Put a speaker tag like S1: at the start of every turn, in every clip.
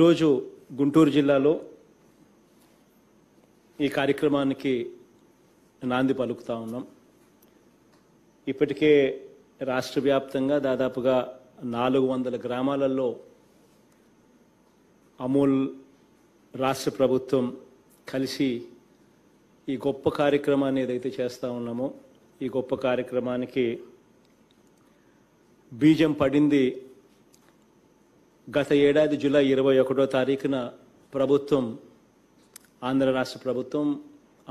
S1: ఈరోజు గుంటూరు జిల్లాలో ఈ కార్యక్రమానికి నాంది పలుకుతా ఉన్నాం ఇప్పటికే రాష్ట్ర వ్యాప్తంగా దాదాపుగా నాలుగు వందల గ్రామాలలో అమూల్ రాష్ట్ర ప్రభుత్వం కలిసి ఈ గొప్ప కార్యక్రమాన్ని ఏదైతే చేస్తూ ఉన్నామో ఈ గొప్ప కార్యక్రమానికి బీజం పడింది గత ఏడాది జూలై ఇరవై ఒకటో తారీఖున ప్రభుత్వం ఆంధ్ర రాష్ట్ర ప్రభుత్వం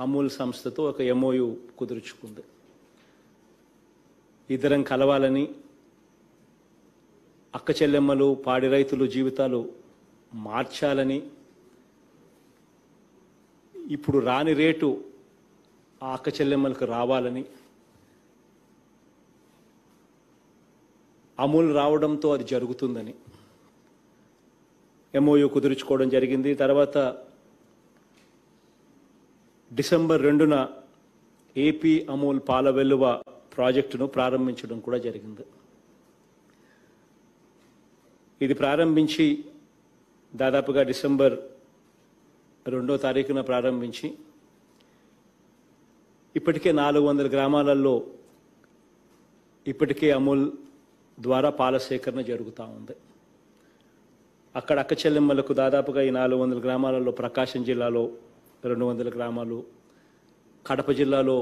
S1: అమూల్ సంస్థతో ఒక ఎంఓయు కుదుర్చుకుంది ఇద్దరం కలవాలని అక్క చెల్లెమ్మలు పాడి రైతులు జీవితాలు మార్చాలని ఇప్పుడు రాని రేటు ఆ అక్క చెల్లెమ్మలకు రావాలని అమూల్ రావడంతో అది జరుగుతుందని ఎంఓయు కుదుర్చుకోవడం జరిగింది తర్వాత డిసెంబర్ రెండున ఏపీ అమూల్ పాల వెల్లువ ప్రాజెక్టును ప్రారంభించడం కూడా జరిగింది ఇది ప్రారంభించి దాదాపుగా డిసెంబర్ రెండో తారీఖున ప్రారంభించి ఇప్పటికే నాలుగు వందల గ్రామాలలో ఇప్పటికే అమూల్ ద్వారా పాల సేకరణ జరుగుతూ ఉంది అక్కడ అక్క చెల్లెమ్మలకు దాదాపుగా ఈ నాలుగు వందల గ్రామాలలో ప్రకాశం జిల్లాలో రెండు వందల గ్రామాలు కడప జిల్లాలో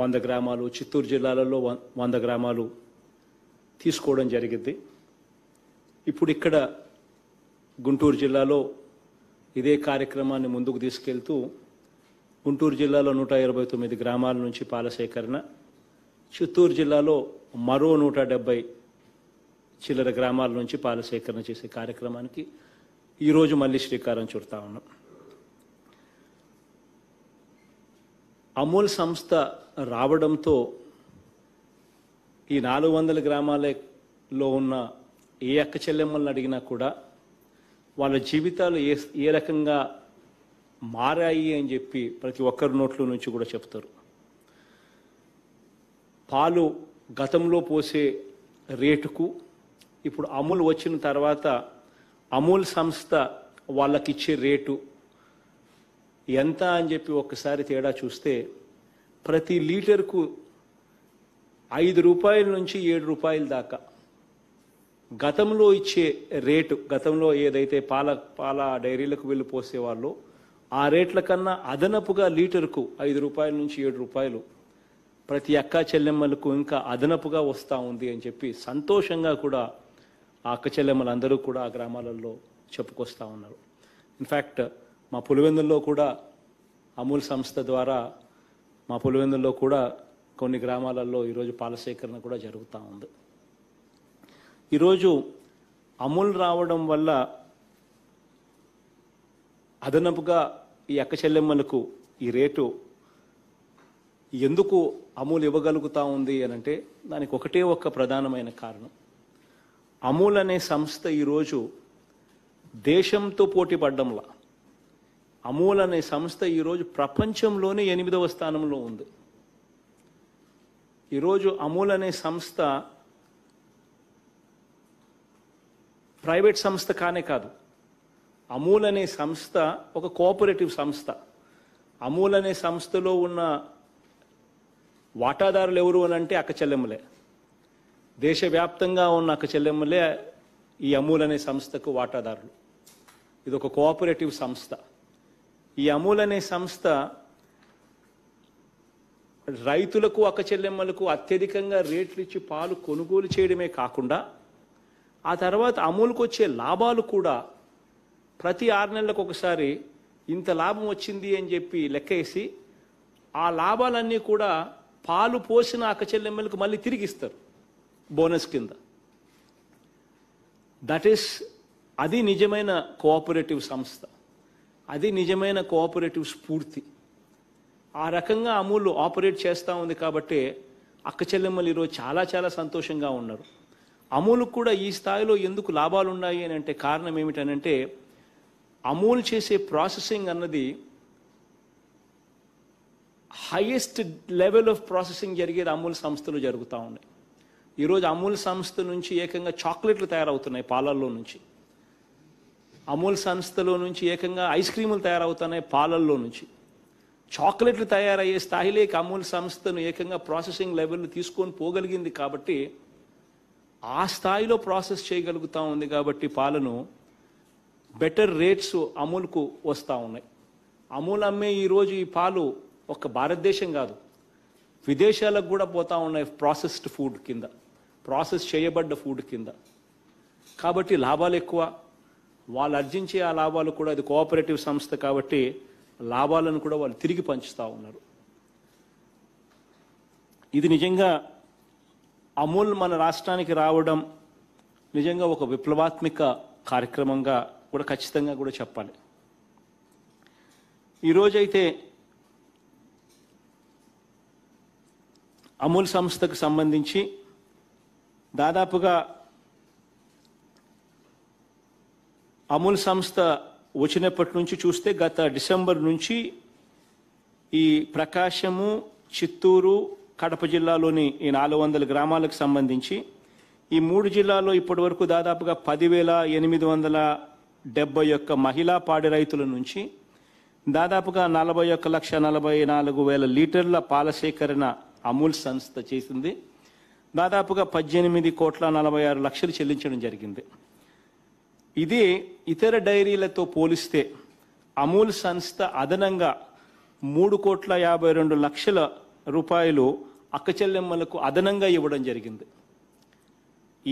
S1: వంద గ్రామాలు చిత్తూరు జిల్లాలలో వంద గ్రామాలు తీసుకోవడం జరిగింది ఇప్పుడు ఇక్కడ గుంటూరు జిల్లాలో ఇదే కార్యక్రమాన్ని ముందుకు తీసుకెళ్తూ గుంటూరు జిల్లాలో నూట ఇరవై తొమ్మిది గ్రామాల నుంచి పాల సేకరణ చిత్తూరు జిల్లాలో మరో నూట డెబ్బై చిల్లర గ్రామాల నుంచి పాల సేకరణ చేసే కార్యక్రమానికి ఈరోజు మళ్ళీ శ్రీకారం చుడతా ఉన్నాం అమూల్ సంస్థ రావడంతో ఈ నాలుగు వందల గ్రామాలలో ఉన్న ఏ అక్క చెల్లెమ్మల్ని అడిగినా కూడా వాళ్ళ జీవితాలు ఏ ఏ రకంగా మారాయి అని చెప్పి ప్రతి ఒక్కరి నోట్ల నుంచి కూడా చెప్తారు పాలు గతంలో పోసే రేటుకు ఇప్పుడు అమూల్ వచ్చిన తర్వాత అమూల్ సంస్థ వాళ్ళకిచ్చే రేటు ఎంత అని చెప్పి ఒక్కసారి తేడా చూస్తే ప్రతి లీటర్కు ఐదు రూపాయల నుంచి ఏడు రూపాయల దాకా గతంలో ఇచ్చే రేటు గతంలో ఏదైతే పాల పాల డైరీలకు వెళ్ళి పోసేవాళ్ళు ఆ రేట్ల కన్నా అదనపుగా లీటర్కు ఐదు రూపాయల నుంచి ఏడు రూపాయలు ప్రతి అక్కా చెల్లెమ్మలకు ఇంకా అదనపుగా వస్తూ ఉంది అని చెప్పి సంతోషంగా కూడా ఆ అందరూ కూడా ఆ గ్రామాలలో చెప్పుకొస్తూ ఉన్నారు ఇన్ఫ్యాక్ట్ మా పులివెందుల్లో కూడా అమూల్ సంస్థ ద్వారా మా పులివెందుల్లో కూడా కొన్ని గ్రామాలలో ఈరోజు పాల సేకరణ కూడా జరుగుతూ ఉంది ఈరోజు అమూల్ రావడం వల్ల అదనపుగా ఈ అక్క చెల్లెమ్మలకు ఈ రేటు ఎందుకు అమూల్ ఇవ్వగలుగుతూ ఉంది అని అంటే దానికి ఒకటే ఒక ప్రధానమైన కారణం అమూల్ అనే సంస్థ ఈరోజు దేశంతో పోటీ పడ్డంలా అమూల్ అనే సంస్థ ఈరోజు ప్రపంచంలోనే ఎనిమిదవ స్థానంలో ఉంది ఈరోజు అమూల్ అనే సంస్థ ప్రైవేట్ సంస్థ కానే కాదు అమూల్ అనే సంస్థ ఒక కోఆపరేటివ్ సంస్థ అమూల్ అనే సంస్థలో ఉన్న వాటాదారులు ఎవరు అని అంటే అక్క చెల్లెములే దేశవ్యాప్తంగా ఉన్న అక్క చెల్లెమ్మలే ఈ అమూల్ అనే సంస్థకు వాటాదారులు ఇది ఒక కోఆపరేటివ్ సంస్థ ఈ అమూల్ అనే సంస్థ రైతులకు అక్క చెల్లెమ్మలకు అత్యధికంగా రేట్లు ఇచ్చి పాలు కొనుగోలు చేయడమే కాకుండా ఆ తర్వాత అమూల్కి వచ్చే లాభాలు కూడా ప్రతి ఆరు నెలలకు ఒకసారి ఇంత లాభం వచ్చింది అని చెప్పి లెక్కేసి ఆ లాభాలన్నీ కూడా పాలు పోసిన అక్క చెల్లెమ్మలకు మళ్ళీ తిరిగిస్తారు బోనస్ కింద దట్ ఈస్ అది నిజమైన కోఆపరేటివ్ సంస్థ అది నిజమైన కోఆపరేటివ్ స్ఫూర్తి ఆ రకంగా అమూల్ ఆపరేట్ చేస్తూ ఉంది కాబట్టి అక్క చెల్లెమ్మలు ఈరోజు చాలా చాలా సంతోషంగా ఉన్నారు అమూల్కి కూడా ఈ స్థాయిలో ఎందుకు లాభాలు ఉన్నాయి అని అంటే కారణం ఏమిటనంటే అమూల్ చేసే ప్రాసెసింగ్ అన్నది హైయెస్ట్ లెవెల్ ఆఫ్ ప్రాసెసింగ్ జరిగేది అమూల్ సంస్థలు జరుగుతూ ఉన్నాయి ఈరోజు అమూల్ సంస్థ నుంచి ఏకంగా చాక్లెట్లు తయారవుతున్నాయి పాలల్లో నుంచి అమూల్ సంస్థలో నుంచి ఏకంగా ఐస్ క్రీములు తయారవుతున్నాయి పాలల్లో నుంచి చాక్లెట్లు తయారయ్యే స్థాయిలోకి అమూల్ సంస్థను ఏకంగా ప్రాసెసింగ్ లెవెల్ని తీసుకొని పోగలిగింది కాబట్టి ఆ స్థాయిలో ప్రాసెస్ చేయగలుగుతూ ఉంది కాబట్టి పాలను బెటర్ రేట్స్ అమూల్కు వస్తూ ఉన్నాయి అమూల్ అమ్మే ఈరోజు ఈ పాలు ఒక భారతదేశం కాదు విదేశాలకు కూడా పోతూ ఉన్నాయి ప్రాసెస్డ్ ఫుడ్ కింద ప్రాసెస్ చేయబడ్డ ఫుడ్ కింద కాబట్టి లాభాలు ఎక్కువ వాళ్ళు అర్జించే ఆ లాభాలు కూడా అది కోఆపరేటివ్ సంస్థ కాబట్టి లాభాలను కూడా వాళ్ళు తిరిగి పంచుతూ ఉన్నారు ఇది నిజంగా అమూల్ మన రాష్ట్రానికి రావడం నిజంగా ఒక విప్లవాత్మక కార్యక్రమంగా కూడా ఖచ్చితంగా కూడా చెప్పాలి ఈరోజైతే అమూల్ సంస్థకు సంబంధించి దాదాపుగా అమూల్ సంస్థ వచ్చినప్పటి నుంచి చూస్తే గత డిసెంబర్ నుంచి ఈ ప్రకాశము చిత్తూరు కడప జిల్లాలోని ఈ నాలుగు వందల గ్రామాలకు సంబంధించి ఈ మూడు జిల్లాల్లో ఇప్పటి వరకు దాదాపుగా పదివేల ఎనిమిది వందల డెబ్బై ఒక్క మహిళా పాడి రైతుల నుంచి దాదాపుగా నలభై ఒక్క లక్ష నలభై నాలుగు వేల లీటర్ల పాల సేకరణ అమూల్ సంస్థ చేసింది దాదాపుగా పద్దెనిమిది కోట్ల నలభై ఆరు లక్షలు చెల్లించడం జరిగింది ఇది ఇతర డైరీలతో పోలిస్తే అమూల్ సంస్థ అదనంగా మూడు కోట్ల యాభై రెండు లక్షల రూపాయలు అక్క చెల్లెమ్మలకు అదనంగా ఇవ్వడం జరిగింది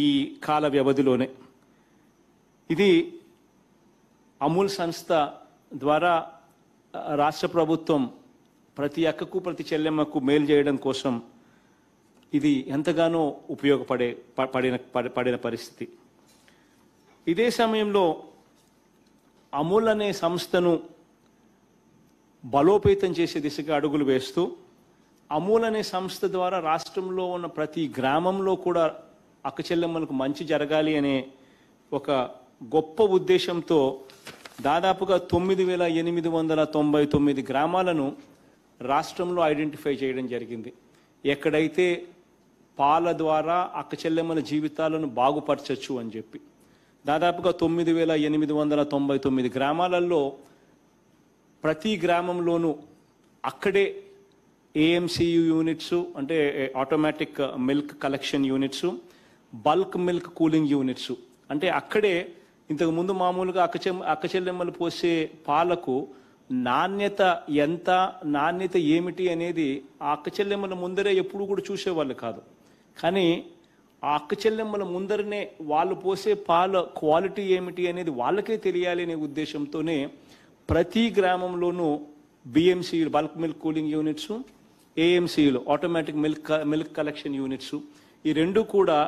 S1: ఈ కాల వ్యవధిలోనే ఇది అమూల్ సంస్థ ద్వారా రాష్ట్ర ప్రభుత్వం ప్రతి అక్కకు ప్రతి చెల్లెమ్మకు మేలు చేయడం కోసం ఇది ఎంతగానో ఉపయోగపడే పడిన పడిన పరిస్థితి ఇదే సమయంలో అమూల్ అనే సంస్థను బలోపేతం చేసే దిశగా అడుగులు వేస్తూ అమూల్ అనే సంస్థ ద్వారా రాష్ట్రంలో ఉన్న ప్రతి గ్రామంలో కూడా అక్కచెల్లెమ్మలకు మంచి జరగాలి అనే ఒక గొప్ప ఉద్దేశంతో దాదాపుగా తొమ్మిది వేల ఎనిమిది వందల తొంభై తొమ్మిది గ్రామాలను రాష్ట్రంలో ఐడెంటిఫై చేయడం జరిగింది ఎక్కడైతే పాల ద్వారా అక్క చెల్లెమ్మల జీవితాలను బాగుపరచచ్చు అని చెప్పి దాదాపుగా తొమ్మిది వేల ఎనిమిది వందల తొంభై తొమ్మిది గ్రామాలలో ప్రతి గ్రామంలోనూ అక్కడే ఏఎంసీయు యూనిట్స్ అంటే automatic milk collection units bulk milk cooling units అంటే అక్కడే ఇంతకు ముందు మామూలుగా అక్క అక్కచెల్లెమ్మలు పోసే పాలకు నాణ్యత ఎంత నాణ్యత ఏమిటి అనేది ఆ అక్కచెల్లెమ్మల ముందరే ఎప్పుడు కూడా చూసేవాళ్ళు కాదు కానీ ఆ అక్క చెల్లెమ్మల ముందరనే వాళ్ళు పోసే పాల క్వాలిటీ ఏమిటి అనేది వాళ్ళకే తెలియాలి అనే ఉద్దేశంతోనే ప్రతి గ్రామంలోనూ BMC bulk milk cooling units ఏఎంసీలు automatic milk milk collection units ఈ రెండు కూడా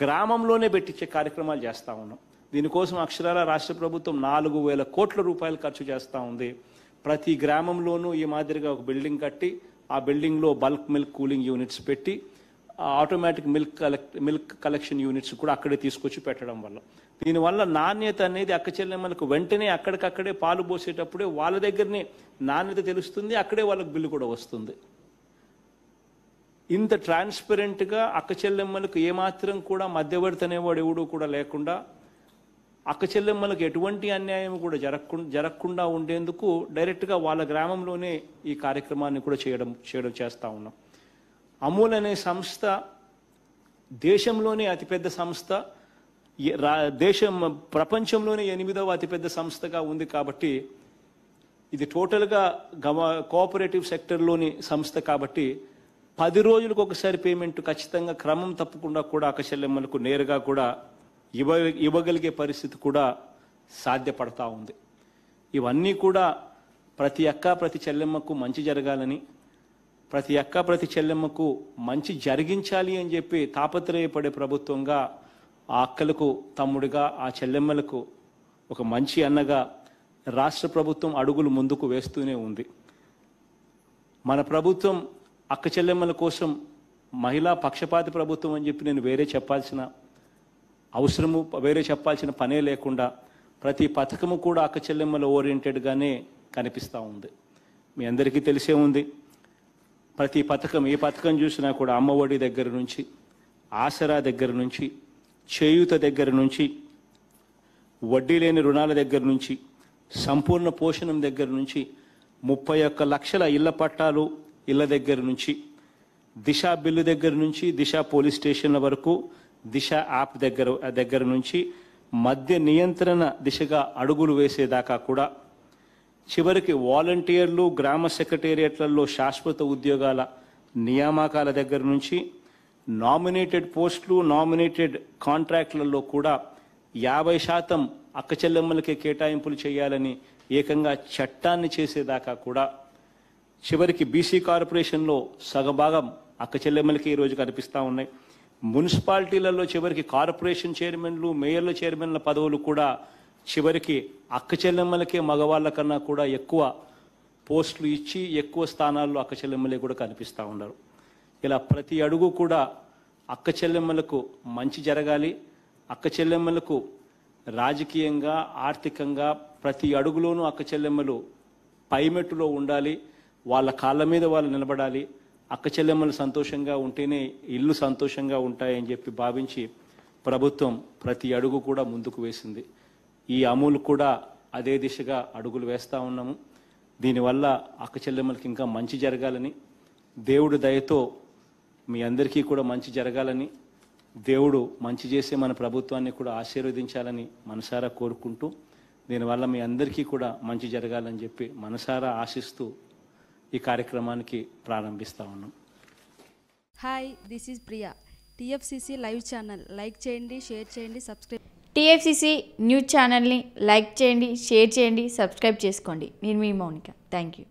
S1: గ్రామంలోనే పెట్టించే కార్యక్రమాలు చేస్తూ ఉన్నాం దీనికోసం అక్షరాల రాష్ట్ర ప్రభుత్వం నాలుగు వేల కోట్ల రూపాయలు ఖర్చు చేస్తూ ఉంది ప్రతి గ్రామంలోనూ ఈ మాదిరిగా ఒక బిల్డింగ్ కట్టి ఆ బిల్డింగ్లో బల్క్ మిల్క్ కూలింగ్ యూనిట్స్ పెట్టి automatic milk collect milk collection units కూడా అక్కడే తీసుకొచ్చి పెట్టడం వల్ల దీనివల్ల నాణ్యత అనేది అక్క చెల్లెమ్మలకు వెంటనే అక్కడికక్కడే పాలు పోసేటప్పుడే వాళ్ళ దగ్గరనే నాణ్యత తెలుస్తుంది అక్కడే వాళ్ళకి బిల్లు కూడా వస్తుంది ఇంత ట్రాన్స్పరెంట్గా అక్క చెల్లెమ్మలకు ఏమాత్రం కూడా మధ్యవర్తి అనేవాడు ఎవడు కూడా లేకుండా అక్క చెల్లెమ్మలకు ఎటువంటి అన్యాయం కూడా జరగకు జరగకుండా ఉండేందుకు డైరెక్ట్గా వాళ్ళ గ్రామంలోనే ఈ కార్యక్రమాన్ని కూడా చేయడం చేయడం చేస్తూ ఉన్నాం అమూల్ అనే సంస్థ దేశంలోనే అతిపెద్ద సంస్థ దేశం ప్రపంచంలోనే ఎనిమిదవ అతిపెద్ద సంస్థగా ఉంది కాబట్టి ఇది టోటల్గా గవ కోఆపరేటివ్ సెక్టర్లోని సంస్థ కాబట్టి పది రోజులకు ఒకసారి పేమెంట్ ఖచ్చితంగా క్రమం తప్పకుండా కూడా అకశల్యమ్మలకు నేరుగా కూడా ఇవ్వ ఇవ్వగలిగే పరిస్థితి కూడా సాధ్యపడతా ఉంది ఇవన్నీ కూడా ప్రతి అక్క ప్రతి చెల్లెమ్మకు మంచి జరగాలని ప్రతి అక్క ప్రతి చెల్లెమ్మకు మంచి జరిగించాలి అని చెప్పి తాపత్రయపడే ప్రభుత్వంగా ఆ అక్కలకు తమ్ముడిగా ఆ చెల్లెమ్మలకు ఒక మంచి అన్నగా రాష్ట్ర ప్రభుత్వం అడుగులు ముందుకు వేస్తూనే ఉంది మన ప్రభుత్వం అక్క చెల్లెమ్మల కోసం మహిళా పక్షపాతి ప్రభుత్వం అని చెప్పి నేను వేరే చెప్పాల్సిన అవసరము వేరే చెప్పాల్సిన పనే లేకుండా ప్రతి పథకము కూడా అక్క చెల్లెమ్మల ఓరియంటెడ్గానే కనిపిస్తూ ఉంది మీ అందరికీ తెలిసే ఉంది ప్రతి పథకం ఏ పథకం చూసినా కూడా అమ్మఒడి దగ్గర నుంచి ఆసరా దగ్గర నుంచి చేయూత దగ్గర నుంచి వడ్డీ లేని రుణాల దగ్గర నుంచి సంపూర్ణ పోషణం దగ్గర నుంచి ముప్పై ఒక్క లక్షల ఇళ్ల పట్టాలు ఇళ్ల దగ్గర నుంచి దిశ బిల్లు దగ్గర నుంచి దిశ పోలీస్ స్టేషన్ల వరకు దిశ యాప్ దగ్గర దగ్గర నుంచి మద్య నియంత్రణ దిశగా అడుగులు వేసేదాకా కూడా చివరికి వాలంటీర్లు గ్రామ సెక్రటేరియట్లలో శాశ్వత ఉద్యోగాల నియామకాల దగ్గర నుంచి నామినేటెడ్ పోస్టులు నామినేటెడ్ కాంట్రాక్ట్లలో కూడా యాభై శాతం అక్కచెల్లెమ్మలకే కేటాయింపులు చేయాలని ఏకంగా చట్టాన్ని చేసేదాకా కూడా చివరికి బీసీ కార్పొరేషన్లో సగభాగం అక్కచెల్లెమ్మలకి ఈరోజు కనిపిస్తూ ఉన్నాయి మున్సిపాలిటీలలో చివరికి కార్పొరేషన్ చైర్మన్లు మేయర్ల చైర్మన్ల పదవులు కూడా చివరికి అక్క చెల్లెమ్మలకే మగవాళ్ళ కన్నా కూడా ఎక్కువ పోస్టులు ఇచ్చి ఎక్కువ స్థానాల్లో అక్క చెల్లెమ్మలే కూడా కనిపిస్తూ ఉన్నారు ఇలా ప్రతి అడుగు కూడా అక్క చెల్లెమ్మలకు మంచి జరగాలి అక్క చెల్లెమ్మలకు రాజకీయంగా ఆర్థికంగా ప్రతి అడుగులోనూ అక్క చెల్లెమ్మలు పైమెట్టులో ఉండాలి వాళ్ళ కాళ్ళ మీద వాళ్ళు నిలబడాలి అక్క చెల్లెమ్మలు సంతోషంగా ఉంటేనే ఇల్లు సంతోషంగా ఉంటాయని చెప్పి భావించి ప్రభుత్వం ప్రతి అడుగు కూడా ముందుకు వేసింది ఈ అమూల్ కూడా అదే దిశగా అడుగులు వేస్తూ ఉన్నాము దీనివల్ల అక్క చెల్లెమ్మలకి ఇంకా మంచి జరగాలని దేవుడు దయతో మీ అందరికీ కూడా మంచి జరగాలని దేవుడు మంచి చేసే మన ప్రభుత్వాన్ని కూడా ఆశీర్వదించాలని మనసారా కోరుకుంటూ దీనివల్ల మీ అందరికీ కూడా మంచి జరగాలని చెప్పి మనసారా ఆశిస్తూ ఈ కార్యక్రమానికి ప్రారంభిస్తా ఉన్నాం hi this is Priya TFCC live channel like చేయండి షేర్ చేయండి సబ్స్క్రైబ్ టీఎఫ్సిసి న్యూస్ ఛానల్ని లైక్ చేయండి షేర్ చేయండి సబ్స్క్రైబ్ చేసుకోండి నేను మీ మౌనిక థ్యాంక్ యూ